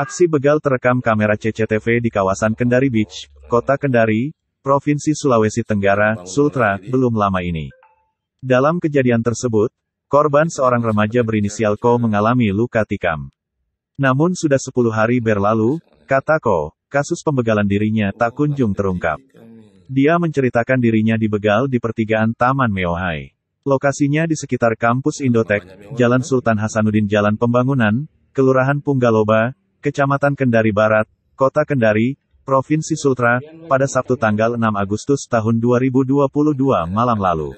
Aksi begal terekam kamera CCTV di kawasan Kendari Beach, Kota Kendari, Provinsi Sulawesi Tenggara, Sultra, belum lama ini. Dalam kejadian tersebut, korban seorang remaja berinisial Ko mengalami luka tikam. Namun sudah 10 hari berlalu, kata Ko, kasus pembegalan dirinya oh, tak kunjung terungkap. Dia menceritakan dirinya dibegal di pertigaan Taman Meohai. Lokasinya di sekitar kampus Indotek, Jalan Sultan Hasanuddin Jalan Pembangunan, Kelurahan Punggaloba, Kecamatan Kendari Barat, Kota Kendari, Provinsi Sultra, pada Sabtu tanggal 6 Agustus tahun 2022 malam lalu.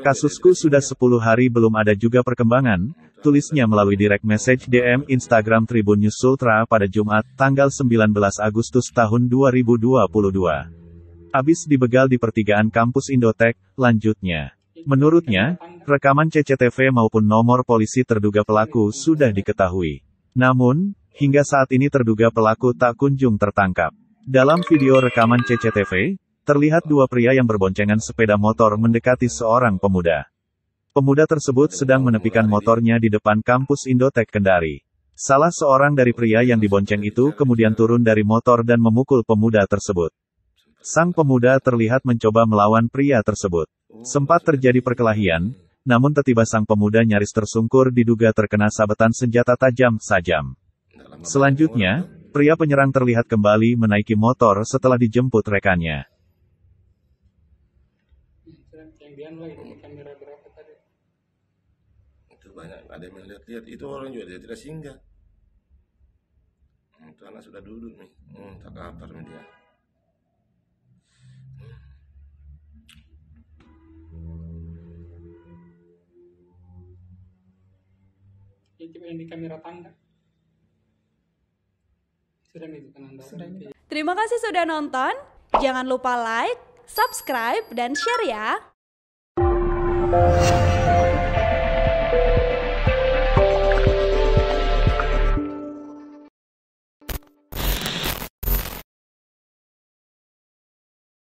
Kasusku sudah 10 hari belum ada juga perkembangan, tulisnya melalui direct message DM Instagram Tribun News Sultra pada Jumat, tanggal 19 Agustus tahun 2022. Abis dibegal di pertigaan kampus Indotek, lanjutnya. Menurutnya, rekaman CCTV maupun nomor polisi terduga pelaku sudah diketahui. Namun, hingga saat ini terduga pelaku tak kunjung tertangkap. Dalam video rekaman CCTV, terlihat dua pria yang berboncengan sepeda motor mendekati seorang pemuda. Pemuda tersebut sedang menepikan motornya di depan kampus Indotek Kendari. Salah seorang dari pria yang dibonceng itu kemudian turun dari motor dan memukul pemuda tersebut. Sang pemuda terlihat mencoba melawan pria tersebut. Sempat terjadi perkelahian, namun tiba tiba sang pemuda nyaris tersungkur diduga terkena sabetan senjata tajam sajam. Selanjutnya, pria penyerang terlihat kembali menaiki motor setelah dijemput rekannya. Itu sudah duduk nih, hmm, tak kabar dia. yang di kamera tangga sudah itu tanda terima kasih sudah nonton jangan lupa like subscribe dan share ya